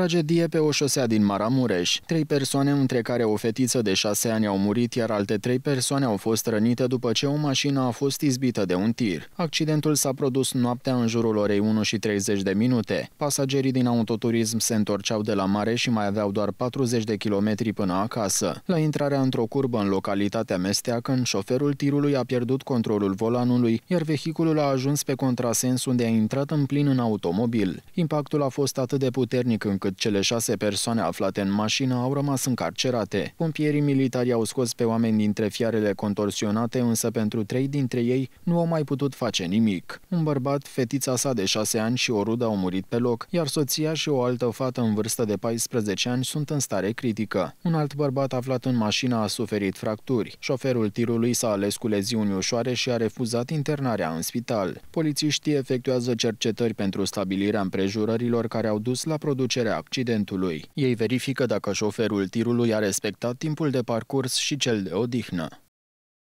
Tragedie pe o șosea din Maramureș. Trei persoane, între care o fetiță de șase ani, au murit, iar alte trei persoane au fost rănite după ce o mașină a fost izbită de un tir. Accidentul s-a produs noaptea în jurul orei 1 și 30 de minute. Pasagerii din autoturism se întorceau de la mare și mai aveau doar 40 de kilometri până acasă. La intrarea într-o curbă în localitatea Mesteacăn, șoferul tirului a pierdut controlul volanului, iar vehiculul a ajuns pe contrasens unde a intrat în plin în automobil. Impactul a fost atât de puternic încât încât cele șase persoane aflate în mașină au rămas încarcerate. Pompierii militari au scos pe oameni dintre fiarele contorsionate, însă pentru trei dintre ei nu au mai putut face nimic. Un bărbat, fetița sa de șase ani și o rudă au murit pe loc, iar soția și o altă fată în vârstă de 14 ani sunt în stare critică. Un alt bărbat aflat în mașină a suferit fracturi. Șoferul tirului s-a ales cu leziuni ușoare și a refuzat internarea în spital. Polițiștii efectuează cercetări pentru stabilirea împrejurărilor care au dus la producerea accidentului. Ei verifică dacă șoferul tirului a respectat timpul de parcurs și cel de odihnă.